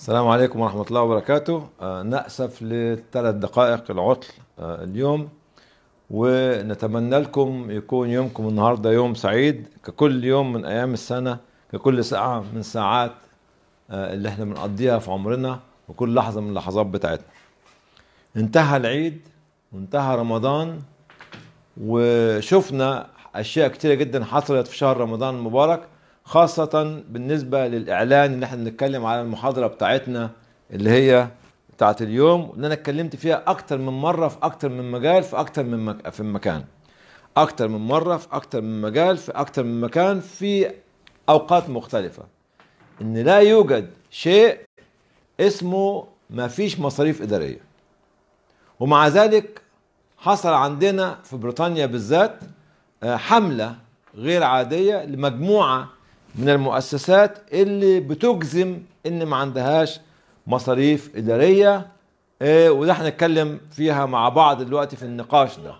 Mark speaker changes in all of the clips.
Speaker 1: السلام عليكم ورحمة الله وبركاته آه نأسف لثلاث دقائق العطل آه اليوم ونتمنى لكم يكون يومكم النهاردة يوم سعيد ككل يوم من أيام السنة ككل ساعة من ساعات آه اللي احنا بنقضيها في عمرنا وكل لحظة من اللحظات بتاعتنا انتهى العيد وانتهى رمضان وشفنا أشياء كتيرة جدا حصلت في شهر رمضان المبارك خاصة بالنسبة للإعلان اللي احنا بنتكلم على المحاضرة بتاعتنا اللي هي بتاعت اليوم اللي انا اتكلمت فيها اكتر من مره في اكتر من مجال في اكتر من مك... في مكان اكتر من مره في اكتر من مجال في اكتر من مكان في اوقات مختلفه ان لا يوجد شيء اسمه ما فيش مصاريف اداريه ومع ذلك حصل عندنا في بريطانيا بالذات آه، حمله غير عاديه لمجموعه من المؤسسات اللي بتجزم ان ما عندهاش مصاريف اداريه إيه، وده هنتكلم فيها مع بعض دلوقتي في النقاش ده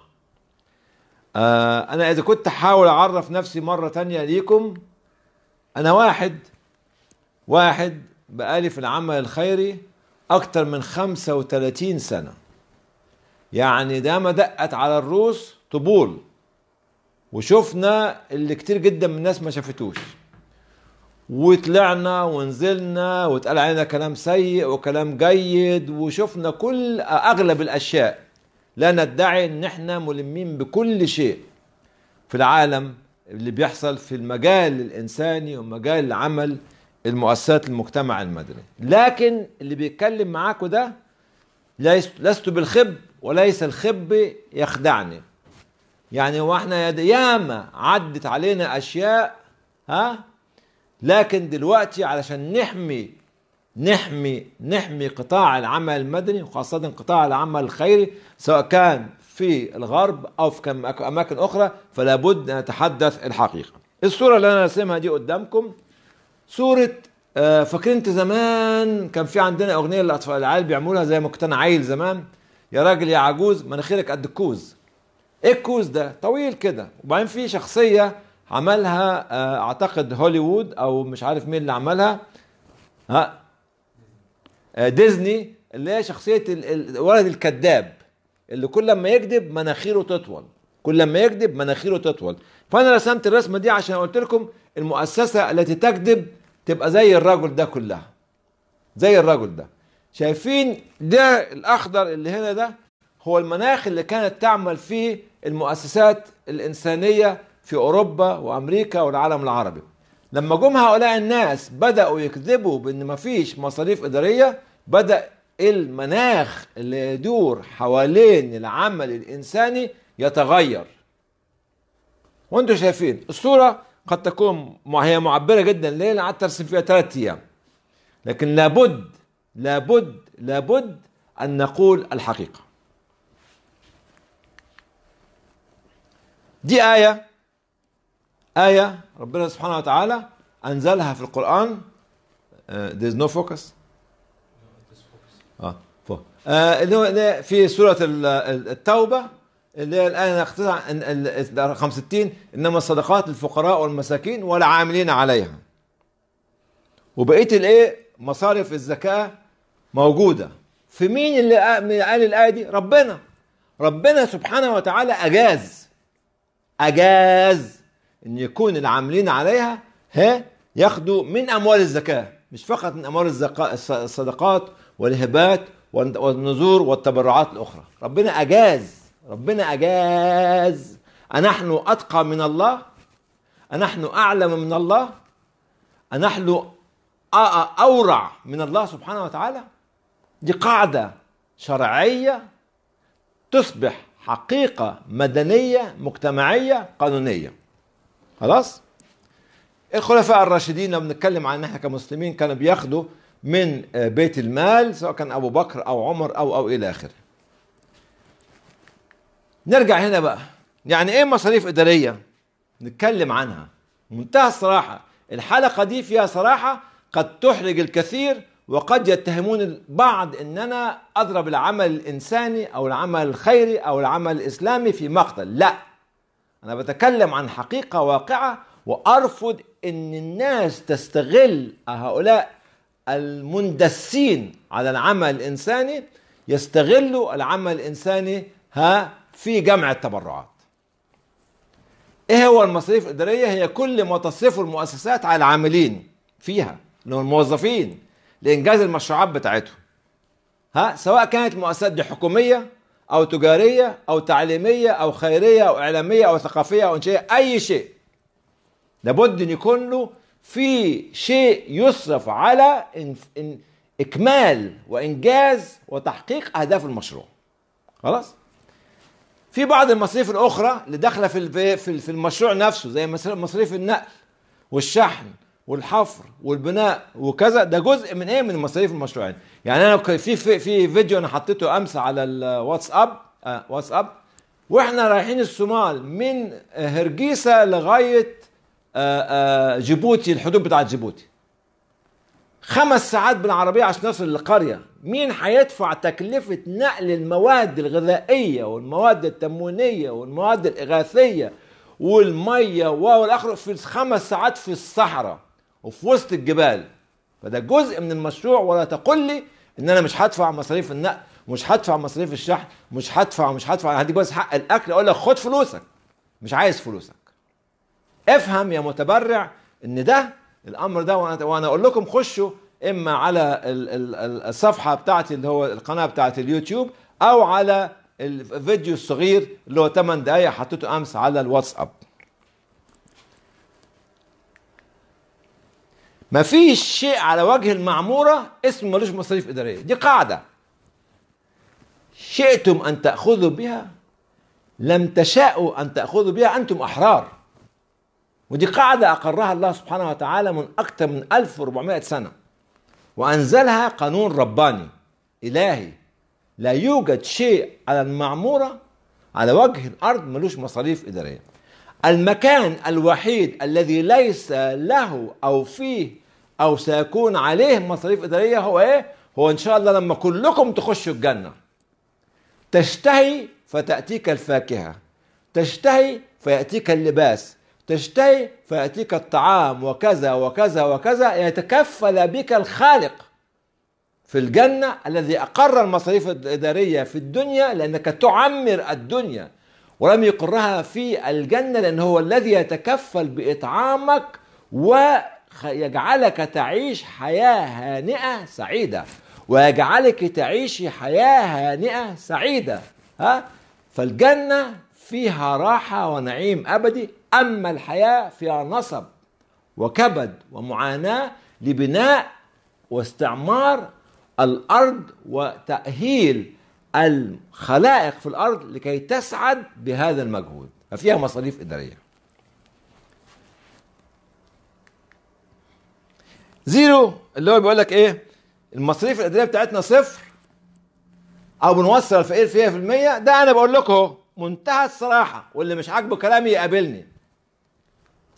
Speaker 1: آه، انا اذا كنت احاول اعرف نفسي مره تانية ليكم انا واحد واحد بقالي في العمل الخيري اكتر من 35 سنه يعني ده ما دقت على الروس طبول وشفنا اللي كتير جدا من الناس ما شافتوش وطلعنا ونزلنا واتقال علينا كلام سيء وكلام جيد وشفنا كل اغلب الاشياء لا ندعي ان احنا ملمين بكل شيء في العالم اللي بيحصل في المجال الانساني ومجال العمل المؤسسات المجتمع المدني لكن اللي بيتكلم معاكم ده لست بالخب وليس الخب يخدعني يعني واحنا ياما عدت علينا اشياء ها لكن دلوقتي علشان نحمي نحمي نحمي قطاع العمل المدني وخاصة قطاع العمل الخيري سواء كان في الغرب أو في أماكن أخرى فلا بد أن نتحدث الحقيقة الصورة اللي أنا راسمها دي قدامكم صورة آه، فاكرين انت زمان كان في عندنا اغنيه للاطفال العيال بيعملوها زي ما كنت انا عيل زمان يا راجل يا عجوز مناخيرك قد الكوز ايه الكوز ده طويل كده وبعدين في شخصيه عملها آه، اعتقد هوليوود او مش عارف مين اللي عملها ها آه، ديزني اللي هي شخصيه الولد الكذاب اللي كل ما يكذب مناخيره تطول كل ما يكذب مناخيره تطول فانا رسمت الرسمه دي عشان قلت لكم المؤسسه التي تكذب تبقى زي الرجل ده كلها زي الرجل ده شايفين ده الاخضر اللي هنا ده هو المناخ اللي كانت تعمل فيه المؤسسات الانسانيه في اوروبا وامريكا والعالم العربي لما جم هؤلاء الناس بداوا يكذبوا بان مفيش مصاريف اداريه بدا المناخ اللي يدور حوالين العمل الانساني يتغير وانتم شايفين الصوره قد تكون هي معبره جدا ليه انا قعدت ارسم فيها ثلاث ايام لكن لابد لابد لابد ان نقول الحقيقه دي ايه آية ربنا سبحانه وتعالى أنزلها في القرآن uh, there's no focus اه uh, اللي هو في سورة التوبة اللي هي الآية رقم 60 إنما الصدقات للفقراء والمساكين والعاملين عليها وبقية الإيه مصارف الزكاة موجودة في مين اللي قال الآية دي ربنا ربنا سبحانه وتعالى أجاز أجاز ان يكون العاملين عليها ها ياخدوا من اموال الزكاه مش فقط من اموال الصدقات والهبات والنذور والتبرعات الاخرى ربنا اجاز ربنا اجاز انحن اتقى من الله انحن اعلم من الله انحن اورع من الله سبحانه وتعالى دي قاعده شرعيه تصبح حقيقه مدنيه مجتمعيه قانونيه خلاص الخلفاء الراشدين لو بنتكلم عن احنا كمسلمين كانوا بياخدوا من آه، بيت المال سواء كان ابو بكر او عمر او او الى اخره نرجع هنا بقى يعني ايه مصاريف اداريه نتكلم عنها منتهى الصراحه الحلقه دي فيها صراحه قد تحرج الكثير وقد يتهمون البعض ان انا اضرب العمل الانساني او العمل الخيري او العمل الاسلامي في مقتل لا انا بتكلم عن حقيقه واقعه وارفض ان الناس تستغل هؤلاء المندسين على العمل الانساني يستغلوا العمل الانساني ها في جمع التبرعات ايه هو المصاريف الاداريه هي كل ما تصرفه المؤسسات على العاملين فيها اللي هم الموظفين لانجاز المشروعات بتاعتهم ها سواء كانت مؤسسات دي حكوميه أو تجارية أو تعليمية أو خيرية أو إعلامية أو ثقافية أو إنشائية أي شيء لابد أن يكون له في شيء يصرف على إن إن إكمال وإنجاز وتحقيق أهداف المشروع خلاص في بعض المصاريف الأخرى اللي داخلة في في المشروع نفسه زي مصاريف النقل والشحن والحفر والبناء وكذا ده جزء من ايه من مصاريف المشروعين يعني انا في في, في فيديو انا حطيته امس على الواتساب آه واتساب واحنا رايحين الصومال من هرجيسه لغايه آه آه جيبوتي الحدود بتاعه جيبوتي خمس ساعات بالعربيه عشان نصل للقريه مين هيدفع تكلفه نقل المواد الغذائيه والمواد التموينيه والمواد الاغاثيه والميه والاخر في خمس ساعات في الصحراء وفي وسط الجبال فده جزء من المشروع ولا تقل لي ان انا مش هدفع مصاريف النقل ومش هدفع مصاريف الشحن مش هدفع مش هدفع هديك بس حق الاكل اقول لك خد فلوسك مش عايز فلوسك افهم يا متبرع ان ده الامر ده وانا اقول لكم خشوا اما على الصفحه بتاعتي اللي هو القناه بتاعت اليوتيوب او على الفيديو الصغير اللي هو 8 دقايق حطيته امس على الواتساب مفيش شيء على وجه المعمورة اسمه ملوش مصاريف إدارية دي قاعدة شئتم أن تأخذوا بها لم تشاءوا أن تأخذوا بها أنتم أحرار ودي قاعدة أقرها الله سبحانه وتعالى من أكثر من 1400 سنة وأنزلها قانون رباني إلهي لا يوجد شيء على المعمورة على وجه الأرض ملوش مصاريف إدارية المكان الوحيد الذي ليس له او فيه او سيكون عليه مصاريف اداريه هو ايه؟ هو ان شاء الله لما كلكم تخشوا الجنه. تشتهي فتاتيك الفاكهه، تشتهي فياتيك اللباس، تشتهي فياتيك الطعام وكذا وكذا وكذا يتكفل بك الخالق في الجنه الذي اقر المصاريف الاداريه في الدنيا لانك تعمر الدنيا ولم يقرها في الجنة لأن هو الذي يتكفل بإطعامك ويجعلك تعيش حياة هانئة سعيدة ويجعلك تعيشي حياة هانئة سعيدة ها فالجنة فيها راحة ونعيم أبدي أما الحياة فيها نصب وكبد ومعاناة لبناء واستعمار الأرض وتأهيل الخلائق في الارض لكي تسعد بهذا المجهود ففيها مصاريف اداريه زيرو اللي هو بيقول لك ايه المصاريف الاداريه بتاعتنا صفر او بنوصل الفقير فيها في المية ده انا بقول لكم منتهى الصراحه واللي مش عاجبه كلامي يقابلني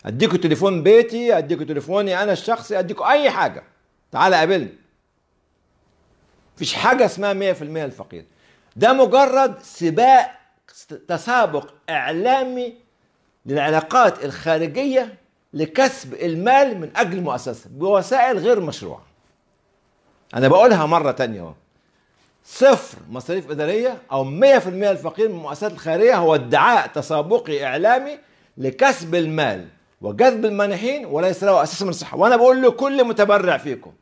Speaker 1: اديكوا تليفون بيتي اديكوا تليفوني انا الشخصي اديكوا اي حاجه تعالى قابلني مفيش حاجه اسمها 100% الفقير ده مجرد سباق تسابق إعلامي للعلاقات الخارجية لكسب المال من أجل المؤسسة بوسائل غير مشروعة أنا بقولها مرة تانية صفر مصاريف إدارية أو 100% الفقير من المؤسسات الخيرية هو ادعاء تسابقي إعلامي لكسب المال وجذب المانحين وليس له أساس من الصحة وأنا بقول لكل متبرع فيكم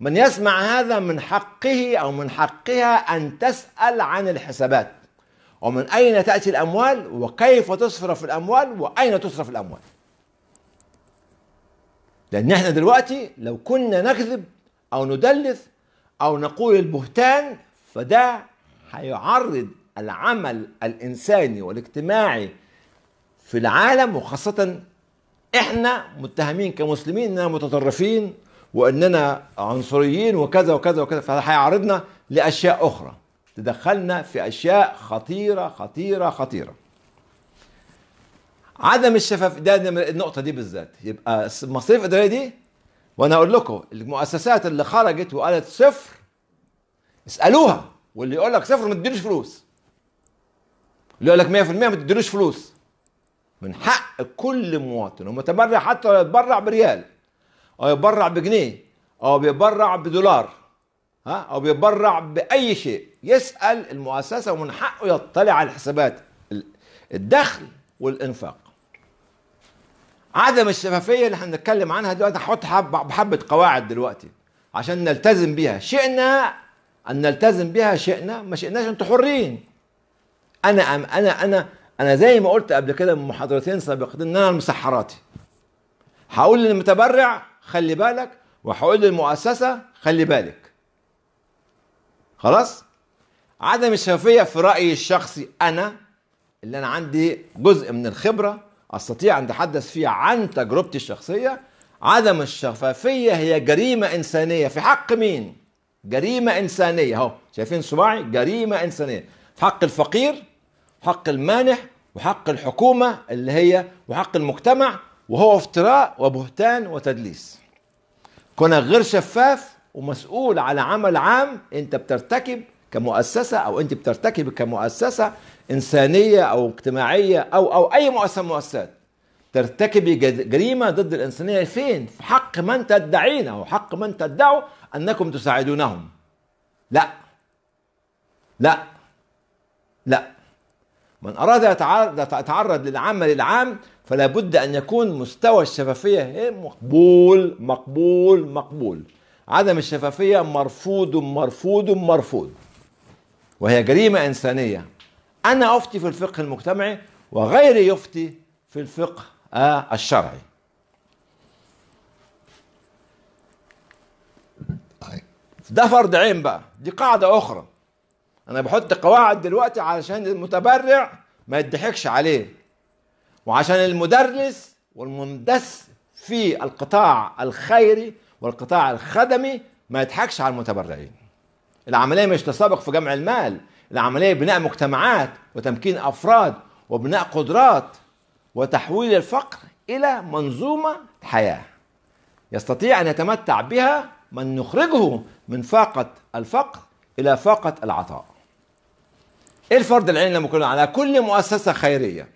Speaker 1: من يسمع هذا من حقه او من حقها ان تسال عن الحسابات ومن اين تاتي الاموال وكيف تصرف الاموال واين تصرف الاموال لان احنا دلوقتي لو كنا نكذب او ندلس او نقول البهتان فده هيعرض العمل الانساني والاجتماعي في العالم وخاصه احنا متهمين كمسلمين اننا متطرفين واننا عنصريين وكذا وكذا وكذا فهيعرضنا لاشياء اخرى تدخلنا في اشياء خطيره خطيره خطيره عدم الشفاف ده النقطه دي بالذات يبقى المصاريف الاداريه دي وانا اقول لكم المؤسسات اللي خرجت وقالت صفر اسالوها واللي يقول لك صفر ما تديلوش فلوس اللي يقول لك 100% ما تديلوش فلوس من حق كل مواطن ومتبرع حتى لو يتبرع بريال او يتبرع بجنيه او بيتبرع بدولار ها او بيتبرع باي شيء يسال المؤسسه ومن حقه يطلع على الحسابات الدخل والانفاق عدم الشفافيه اللي هنتكلم عنها دلوقتي هحطها بحبه قواعد دلوقتي عشان نلتزم بها شئنا ان نلتزم بها شئنا ما شئناش انتوا حرين انا أم انا انا انا زي ما قلت قبل كده من محاضرتين سابقتين ان انا المسحراتي هقول للمتبرع خلي بالك وحقول المؤسسة خلي بالك خلاص عدم الشفافية في رأيي الشخصي أنا اللي أنا عندي جزء من الخبرة أستطيع أن أتحدث فيها عن تجربتي الشخصية عدم الشفافية هي جريمة إنسانية في حق مين؟ جريمة إنسانية أهو شايفين صباعي جريمة إنسانية في حق الفقير حق المانح وحق الحكومة اللي هي وحق المجتمع وهو افتراء وبهتان وتدليس كونك غير شفاف ومسؤول على عمل عام انت بترتكب كمؤسسة او انت بترتكب كمؤسسة انسانية او اجتماعية او او اي مؤسسة مؤسسات ترتكبي جريمة ضد الإنسانية فين؟ في حق من تدعين أو حق من تدعوا أنكم تساعدونهم لا لا لا من أراد يتعرض للعمل العام فلا بد أن يكون مستوى الشفافية إيه؟ مقبول مقبول مقبول عدم الشفافية مرفوض مرفوض مرفوض وهي جريمة إنسانية أنا أفتي في الفقه المجتمعي وغيري يفتي في الفقه آه، الشرعي ده فرض عين بقى دي قاعدة أخرى أنا بحط قواعد دلوقتي علشان المتبرع ما يضحكش عليه وعشان المدرس والمندس في القطاع الخيري والقطاع الخدمي ما يضحكش على المتبرعين العملية مش تسابق في جمع المال العملية بناء مجتمعات وتمكين أفراد وبناء قدرات وتحويل الفقر إلى منظومة حياة يستطيع أن يتمتع بها من نخرجه من فاقة الفقر إلى فاقة العطاء إيه الفرض العين لما على كل مؤسسة خيرية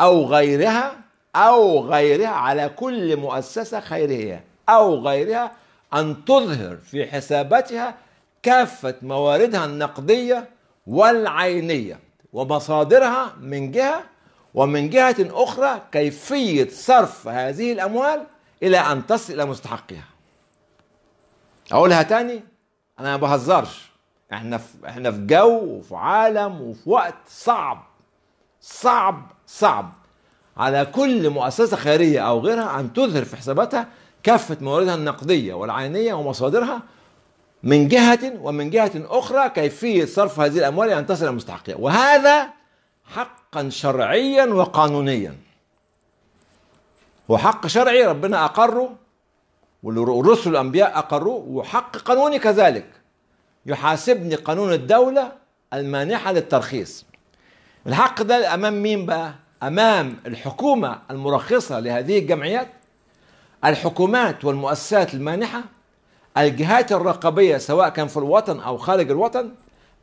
Speaker 1: أو غيرها أو غيرها على كل مؤسسة خيرية أو غيرها أن تظهر في حساباتها كافة مواردها النقدية والعينية ومصادرها من جهة ومن جهة أخرى كيفية صرف هذه الأموال إلى أن تصل إلى مستحقها أقولها تاني أنا ما بهزرش احنا في احنا في جو وفي عالم وفي وقت صعب صعب صعب على كل مؤسسة خيرية أو غيرها أن تظهر في حساباتها كافة مواردها النقدية والعينية ومصادرها من جهة ومن جهة أخرى كيفية صرف هذه الأموال أن تصل إلى مستحقها وهذا حقا شرعيا وقانونيا وحق شرعي ربنا أقره والرسل الأنبياء أقروه وحق قانوني كذلك يحاسبني قانون الدولة المانحة للترخيص الحق ده امام مين بقى امام الحكومه المرخصه لهذه الجمعيات الحكومات والمؤسسات المانحه الجهات الرقابيه سواء كان في الوطن او خارج الوطن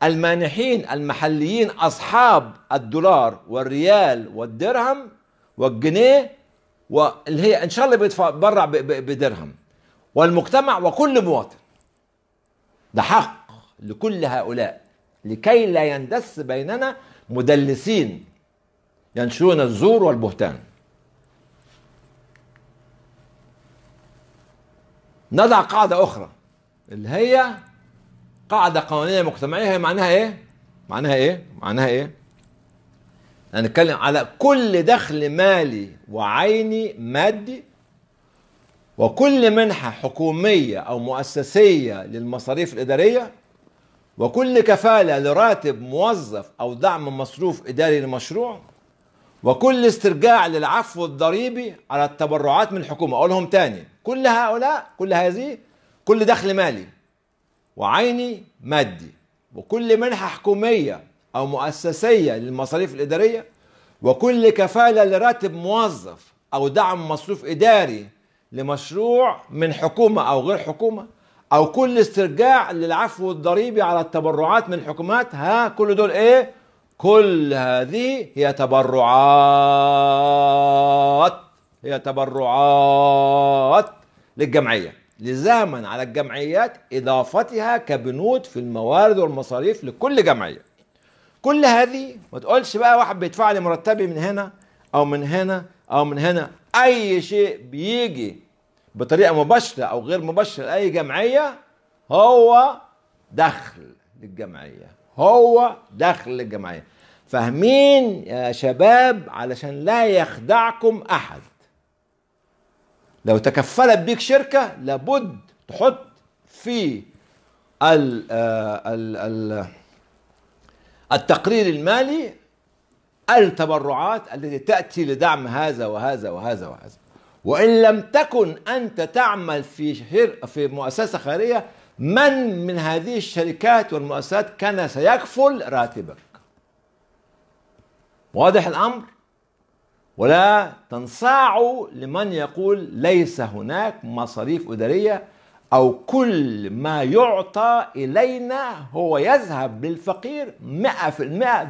Speaker 1: المانحين المحليين اصحاب الدولار والريال والدرهم والجنيه واللي هي ان شاء الله بيتبرع بدرهم والمجتمع وكل مواطن ده حق لكل هؤلاء لكي لا يندس بيننا مدلسين ينشرون الزور والبهتان نضع قاعدة أخرى اللي هي قاعدة قانونية مجتمعية هي معناها إيه؟ معناها إيه؟ معناها إيه؟ هنتكلم على كل دخل مالي وعيني مادي وكل منحة حكومية أو مؤسسية للمصاريف الإدارية وكل كفالة لراتب موظف أو دعم مصروف إداري لمشروع وكل استرجاع للعفو الضريبي على التبرعات من الحكومة أقولهم تاني كل هؤلاء كل هذه كل دخل مالي وعيني مادي وكل منحة حكومية أو مؤسسية للمصاريف الإدارية وكل كفالة لراتب موظف أو دعم مصروف إداري لمشروع من حكومة أو غير حكومة او كل استرجاع للعفو الضريبي على التبرعات من الحكومات ها كل دول ايه كل هذه هي تبرعات هي تبرعات للجمعيه لزاما على الجمعيات اضافتها كبنود في الموارد والمصاريف لكل جمعيه كل هذه ما تقولش بقى واحد بيدفع لي مرتبي من هنا او من هنا او من هنا اي شيء بيجي بطريقه مباشره او غير مباشره لاي جمعيه هو دخل للجمعيه هو دخل للجمعيه فاهمين يا شباب علشان لا يخدعكم احد لو تكفلت بيك شركه لابد تحط في ال آه، ال ال التقرير المالي التبرعات التي تاتي لدعم هذا وهذا وهذا وهذا وإن لم تكن أنت تعمل في في مؤسسة خيرية من من هذه الشركات والمؤسسات كان سيكفل راتبك واضح الأمر ولا تنصاعوا لمن يقول ليس هناك مصاريف إدارية أو كل ما يعطى إلينا هو يذهب للفقير 100%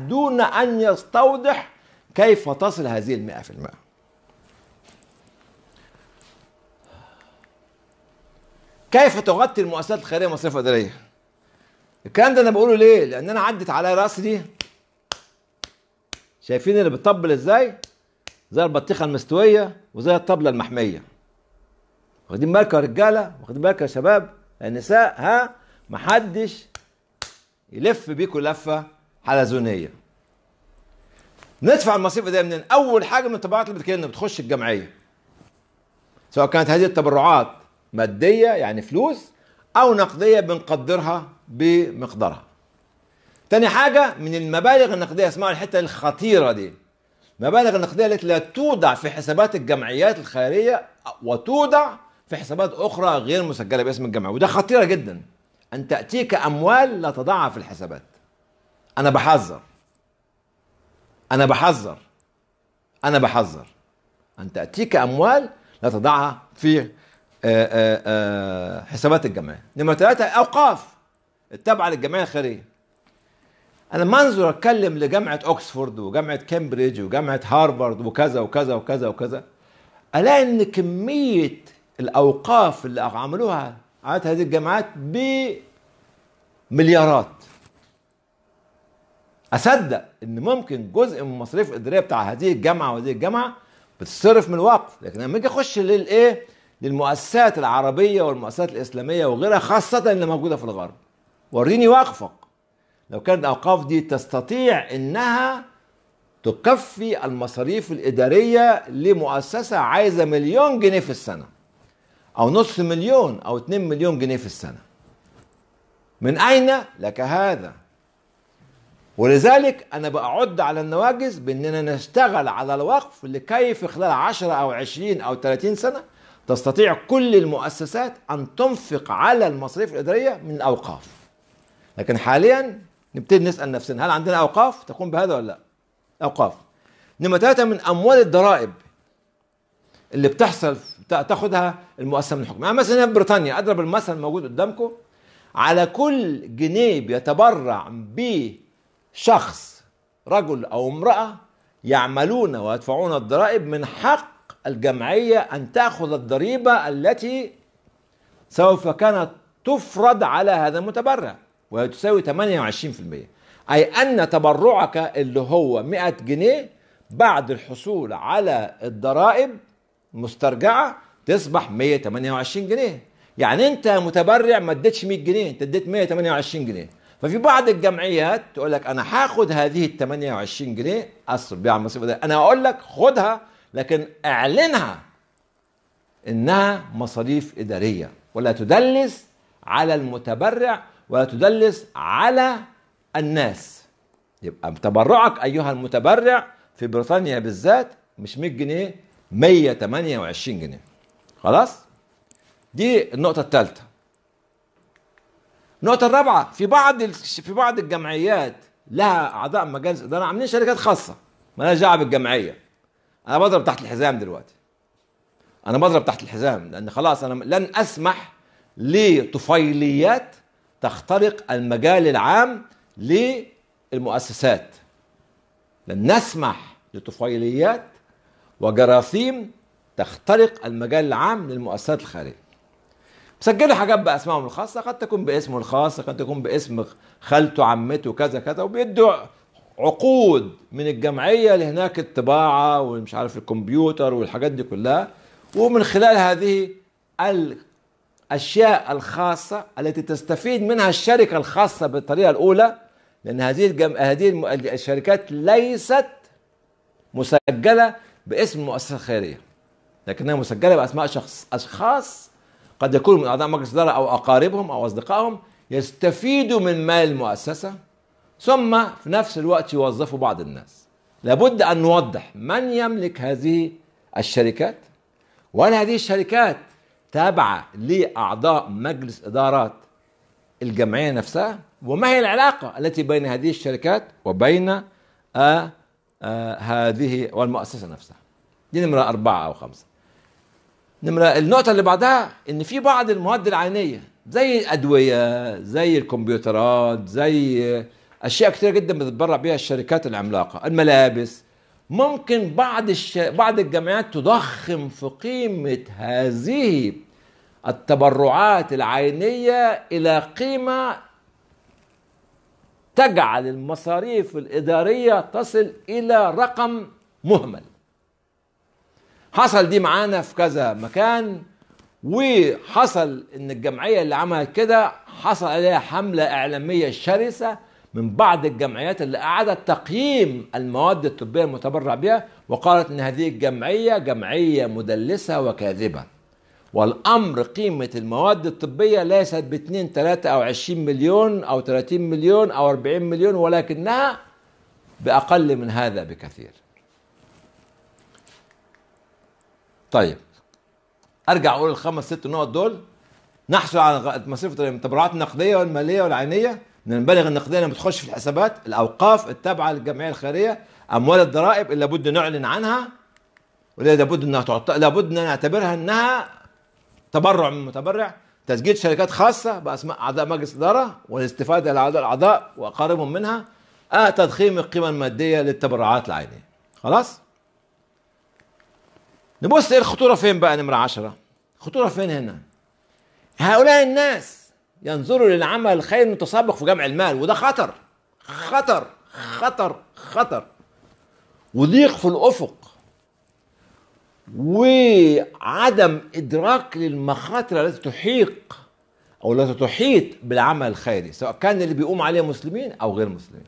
Speaker 1: دون أن يستوضح كيف تصل هذه المئة في المئة كيف تغطي المؤسسات الخيريه مصاريف اداريه الكلام ده انا بقوله ليه لان انا عدت على راسي دي شايفين اللي بتطبل ازاي زي البطيخه المستويه وزي الطبله المحميه واخدين بالك يا رجاله واخدين بالك يا شباب النساء ها محدش يلف بيكوا لفه حلزونيه ندفع المصيف ده منين اول حاجه من الطبعات اللي بتخش الجمعيه سواء كانت هذه التبرعات ماديه يعني فلوس او نقديه بنقدرها بمقدارها تاني حاجه من المبالغ النقديه اسمعوا الحته الخطيره دي المبالغ النقديه التي لا توضع في حسابات الجمعيات الخيريه وتوضع في حسابات اخرى غير مسجله باسم الجمعيه وده خطيره جدا ان تاتيك اموال لا تضعها في الحسابات انا بحذر انا بحذر انا بحذر ان تاتيك اموال لا تضعها في آه، آه، آه، حسابات الجمعيه نمره ثلاثه اوقاف التابعه للجمعيه الخيريه انا ما انظر اتكلم لجامعه اوكسفورد وجامعه كامبريدج وجامعه هارفارد وكذا وكذا وكذا وكذا الاقي ان كميه الاوقاف اللي عملوها عادت هذه الجامعات بمليارات اصدق ان ممكن جزء من المصاريف الاداريه بتاع هذه الجامعه وهذه الجامعه بتصرف من الوقف لكن لما اجي اخش للايه للمؤسسات العربية والمؤسسات الإسلامية وغيرها خاصة اللي موجودة في الغرب وريني وقفك لو كانت الأوقاف دي تستطيع إنها تكفي المصاريف الإدارية لمؤسسة عايزة مليون جنيه في السنة أو نصف مليون أو 2 مليون جنيه في السنة من أين لك هذا؟ ولذلك أنا بأعد على النواجز بأننا نشتغل على الوقف لكي في خلال 10 أو 20 أو 30 سنة تستطيع كل المؤسسات أن تنفق على المصاريف الإدارية من الأوقاف لكن حاليا نبتدي نسأل نفسنا هل عندنا أوقاف تقوم بهذا ولا لا أوقاف نمرة ثلاثة من أموال الضرائب اللي بتحصل تاخدها المؤسسة من الحكومة يعني مثلا بريطانيا أضرب المثل الموجود قدامكم على كل جنيه بيتبرع به شخص رجل أو امرأة يعملون ويدفعون الضرائب من حق الجمعية أن تأخذ الضريبة التي سوف كانت تفرض على هذا المتبرع وهي تساوي 28% أي أن تبرعك اللي هو 100 جنيه بعد الحصول على الضرائب مسترجعة تصبح 128 جنيه يعني أنت متبرع ما اديتش 100 جنيه أنت اديت 128 جنيه ففي بعض الجمعيات تقول لك انا هاخد هذه ال 28 جنيه اصل بيعمل مصيبه ده انا هقول لك خدها لكن اعلنها انها مصاريف اداريه ولا تدلس على المتبرع ولا تدلس على الناس يبقى تبرعك ايها المتبرع في بريطانيا بالذات مش 100 جنيه 128 جنيه خلاص دي النقطه الثالثه النقطه الرابعه في بعض في بعض الجمعيات لها اعضاء مجالس اداره عاملين شركات خاصه مالهاش دعوه بالجمعيه انا بضرب تحت الحزام دلوقتي انا بضرب تحت الحزام لان خلاص انا لن اسمح لطفيليات تخترق المجال العام للمؤسسات لن نسمح لطفيليات وجراثيم تخترق المجال العام للمؤسسات الخارجيه سجل حاجات باسمائهم الخاصه قد تكون باسمه الخاص قد تكون باسم خالته عمته كذا كذا وبيدوا عقود من الجمعيه اللي هناك الطباعه ومش عارف الكمبيوتر والحاجات دي كلها ومن خلال هذه الاشياء الخاصه التي تستفيد منها الشركه الخاصه بالطريقه الاولى لان هذه الجم... هذه الشركات ليست مسجله باسم مؤسسه خيريه لكنها مسجله باسماء شخص اشخاص قد يكونوا من اعضاء مجلس الاداره او اقاربهم او اصدقائهم يستفيدوا من مال المؤسسه ثم في نفس الوقت يوظفوا بعض الناس لابد أن نوضح من يملك هذه الشركات وهل هذه الشركات تابعة لأعضاء مجلس إدارات الجمعية نفسها وما هي العلاقة التي بين هذه الشركات وبين آآ آه، آآ آه، هذه والمؤسسة نفسها دي نمرة أربعة أو خمسة نمرة النقطة اللي بعدها إن في بعض المواد العينية زي الأدوية زي الكمبيوترات زي اشياء كثيره جدا بتتبرع بها الشركات العملاقه الملابس ممكن بعض الش... بعض الجامعات تضخم في قيمه هذه التبرعات العينيه الى قيمه تجعل المصاريف الاداريه تصل الى رقم مهمل حصل دي معانا في كذا مكان وحصل ان الجمعيه اللي عملت كده حصل عليها حمله اعلاميه شرسه من بعض الجمعيات اللي أعادت تقييم المواد الطبية المتبرع بها وقالت إن هذه الجمعية جمعية مدلسة وكاذبة والأمر قيمة المواد الطبية ليست ب 2 3 أو 20 مليون أو 30 مليون أو 40 مليون ولكنها بأقل من هذا بكثير طيب أرجع أقول الخمس ست نقط دول نحصل على مصرفة المتبرعات النقدية والمالية والعينية من المبالغ النقديه لما تخش في الحسابات الاوقاف التابعه للجمعيه الخيريه اموال الضرائب اللي لابد نعلن عنها ولابد انها تعطى لابد ان نعتبرها انها تبرع من متبرع تسجيل شركات خاصه باسماء اعضاء مجلس اداره والاستفاده لاعضاء الاعضاء واقاربهم منها آه تضخيم القيمه الماديه للتبرعات العينيه خلاص نبص ايه الخطوره فين بقى نمره 10 الخطوره فين هنا هؤلاء الناس ينظروا للعمل الخير المتسابق في جمع المال وده خطر خطر خطر خطر وضيق في الافق وعدم ادراك للمخاطر التي تحيق او التي تحيط بالعمل الخيري سواء كان اللي بيقوم عليه مسلمين او غير مسلمين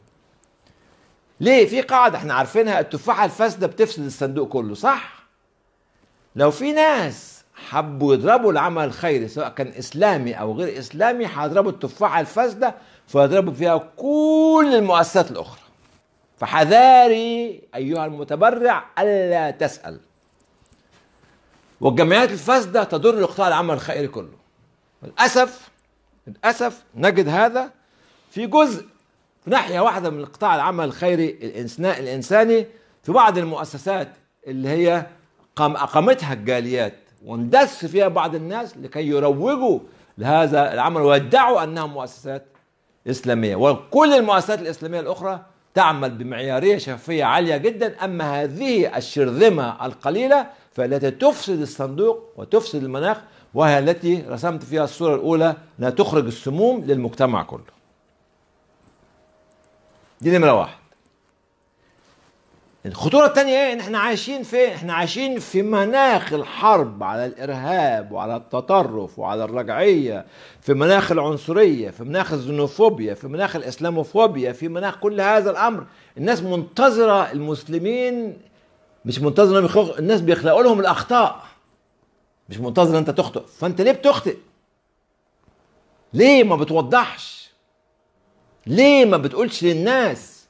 Speaker 1: ليه في قاعده احنا عارفينها التفاحه الفاسده بتفسد الصندوق كله صح لو في ناس حبوا يضربوا العمل الخيري سواء كان اسلامي او غير اسلامي هيضربوا التفاحه الفاسده فيضربوا فيها كل المؤسسات الاخرى فحذاري ايها المتبرع الا تسال والجمعيات الفاسده تضر قطاع العمل الخيري كله للاسف للاسف نجد هذا في جزء في ناحيه واحده من قطاع العمل الخيري الانساني في بعض المؤسسات اللي هي قام اقامتها الجاليات واندس فيها بعض الناس لكي يروجوا لهذا العمل ويدعوا انها مؤسسات اسلاميه وكل المؤسسات الاسلاميه الاخرى تعمل بمعياريه شفافيه عاليه جدا اما هذه الشرذمه القليله فالتي تفسد الصندوق وتفسد المناخ وهي التي رسمت فيها الصوره الاولى انها تخرج السموم للمجتمع كله. دي نمره واحد. الخطوره الثانيه ايه ان احنا عايشين في احنا عايشين في مناخ الحرب على الارهاب وعلى التطرف وعلى الرجعيه في مناخ العنصريه في مناخ الزنوفوبيا في مناخ الاسلاموفوبيا في مناخ كل هذا الامر الناس منتظره المسلمين مش منتظره بيخلق... الناس بيخلقوا لهم الاخطاء مش منتظر انت تخطئ فانت ليه بتخطئ ليه ما بتوضحش ليه ما بتقولش للناس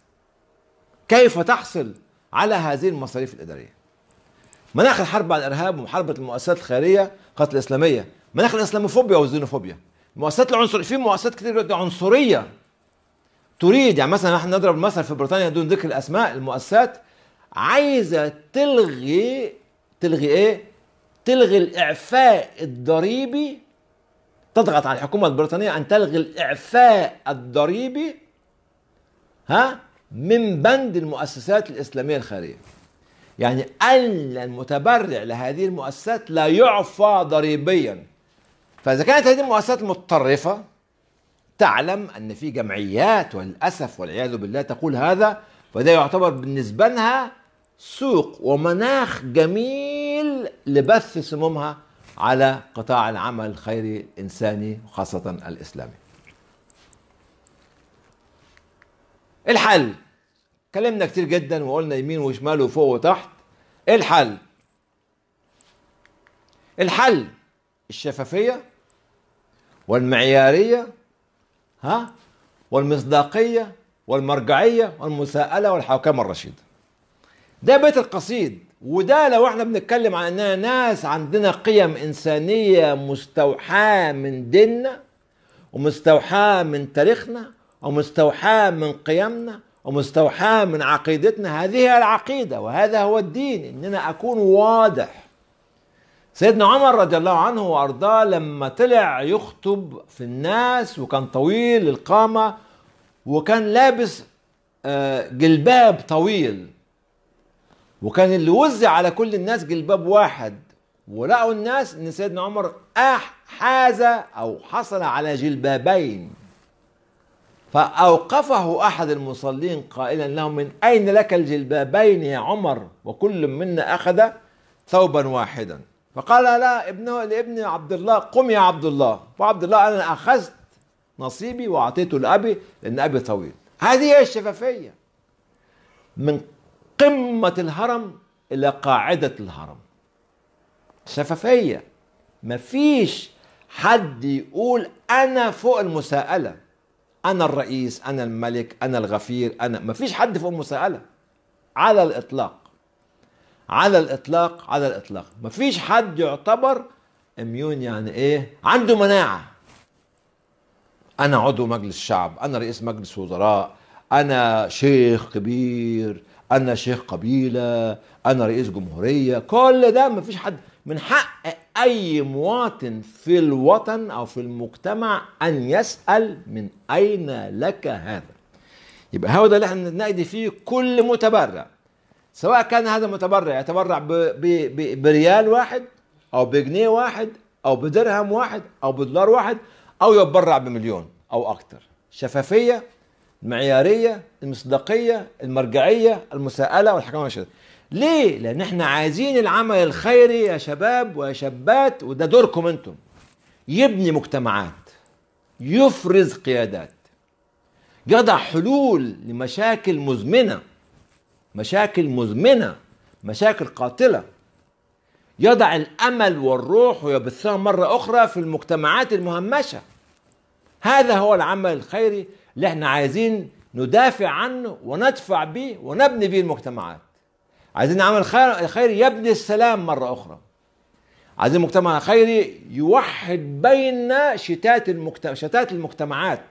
Speaker 1: كيف تحصل على هذه المصاريف الاداريه مناخ الحرب على الارهاب ومحاربه المؤسسات الخيريه قتل الاسلاميه مناخ الاسلاموفوبيا والزينوفوبيا المؤسسات العنصر في مؤسسات كثير عنصريه تريد يعني مثلا احنا نضرب مثل في بريطانيا دون ذكر الاسماء المؤسسات عايزه تلغي تلغي ايه؟ تلغي الاعفاء الضريبي تضغط على الحكومه البريطانيه ان تلغي الاعفاء الضريبي ها من بند المؤسسات الإسلامية الخيرية يعني أن المتبرع لهذه المؤسسات لا يعفى ضريبيا فإذا كانت هذه المؤسسات متطرفة تعلم أن في جمعيات وللأسف والعياذ بالله تقول هذا فده يعتبر بالنسبة لها سوق ومناخ جميل لبث سمومها على قطاع العمل الخيري الإنساني وخاصة الإسلامي الحل كلمنا كتير جدا وقلنا يمين وشمال وفوق وتحت الحل الحل الشفافية والمعيارية ها والمصداقية والمرجعية والمساءلة والحوكمة الرشيدة ده بيت القصيد وده لو احنا بنتكلم عن اننا ناس عندنا قيم انسانية مستوحاة من ديننا ومستوحاة من تاريخنا ومستوحاة من قيمنا ومستوحاة من عقيدتنا هذه هي العقيدة وهذا هو الدين إننا أكون واضح سيدنا عمر رضي الله عنه وأرضاه لما طلع يخطب في الناس وكان طويل القامة وكان لابس آه، جلباب طويل وكان اللي وزع على كل الناس جلباب واحد ولقوا الناس ان سيدنا عمر حاز او حصل على جلبابين فأوقفه أحد المصلين قائلا له من أين لك الجلبابين يا عمر وكل منا أخذ ثوبا واحدا فقال لا ابنه لابني عبد الله قم يا عبد الله فعبد الله أنا أخذت نصيبي وأعطيته لأبي لأن أبي طويل هذه هي الشفافية من قمة الهرم إلى قاعدة الهرم شفافية مفيش حد يقول أنا فوق المساءلة انا الرئيس انا الملك انا الغفير انا ما فيش حد فوق مساءله على الاطلاق على الاطلاق على الاطلاق ما فيش حد يعتبر اميون يعني ايه عنده مناعه انا عضو مجلس شعب انا رئيس مجلس وزراء انا شيخ كبير انا شيخ قبيله انا رئيس جمهوريه كل ده ما فيش حد من حق اي مواطن في الوطن او في المجتمع ان يسال من اين لك هذا يبقى هو ده اللي احنا ننادي فيه كل متبرع سواء كان هذا متبرع يتبرع بريال واحد او بجنيه واحد او بدرهم واحد او بدولار واحد او يتبرع بمليون او اكثر شفافيه المعياريه المصداقيه المرجعيه المساءله والحكم والشرعيه ليه؟ لأن احنا عايزين العمل الخيري يا شباب ويا شابات وده دوركم انتم يبني مجتمعات يفرز قيادات يضع حلول لمشاكل مزمنة مشاكل مزمنة مشاكل قاتلة يضع الأمل والروح ويبثها مرة أخرى في المجتمعات المهمشة هذا هو العمل الخيري اللي احنا عايزين ندافع عنه وندفع به ونبني به المجتمعات عايزين نعمل خير خير يبني السلام مرة أخرى عايزين مجتمع خيري يوحد بين شتات المجتمع شتات المجتمعات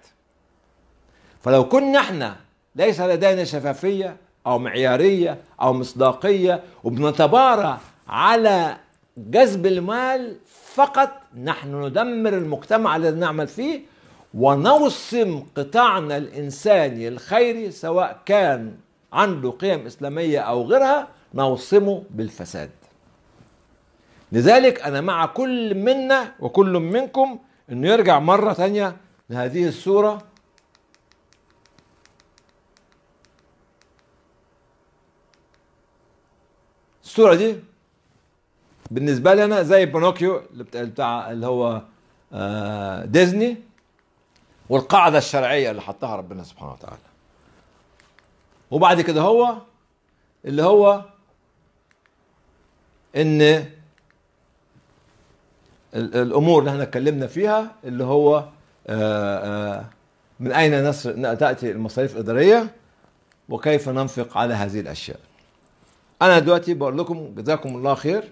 Speaker 1: فلو كنا احنا ليس لدينا شفافية أو معيارية أو مصداقية وبنتبارى على جذب المال فقط نحن ندمر المجتمع الذي نعمل فيه ونوصم قطاعنا الإنساني الخيري سواء كان عنده قيم إسلامية أو غيرها نوصمه بالفساد لذلك أنا مع كل منا وكل منكم أنه يرجع مرة ثانية لهذه السورة السورة دي بالنسبة لي أنا زي بنوكيو اللي بتاع اللي هو آه، ديزني والقاعدة الشرعية اللي حطها ربنا سبحانه وتعالى وبعد كده هو اللي هو ان الامور اللي احنا اتكلمنا فيها اللي هو آه، آه، من اين نصر تاتي المصاريف الاداريه وكيف ننفق على هذه الاشياء انا دلوقتي بقول لكم جزاكم الله خير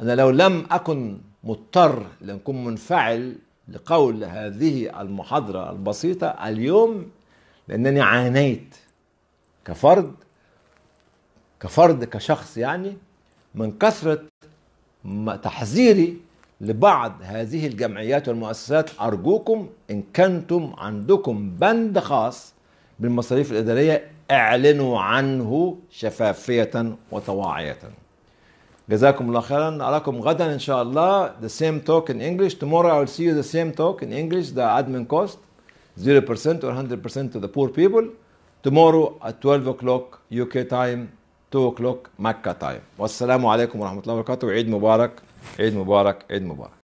Speaker 1: انا لو لم اكن مضطر اكون منفعل لقول هذه المحاضره البسيطه اليوم لانني عانيت كفرد كفرد كشخص يعني من كثرة تحذيري لبعض هذه الجمعيات والمؤسسات أرجوكم إن كنتم عندكم بند خاص بالمصاريف الإدارية اعلنوا عنه شفافية وطواعية جزاكم الله خيرا أراكم غدا إن شاء الله the same talk in English tomorrow I will see you the same talk in English the admin cost 0% or 100% to the poor people tomorrow at 12 o'clock UK time 2 o'clock Mecca time والسلام عليكم ورحمة الله وبركاته وعيد مبارك عيد مبارك عيد مبارك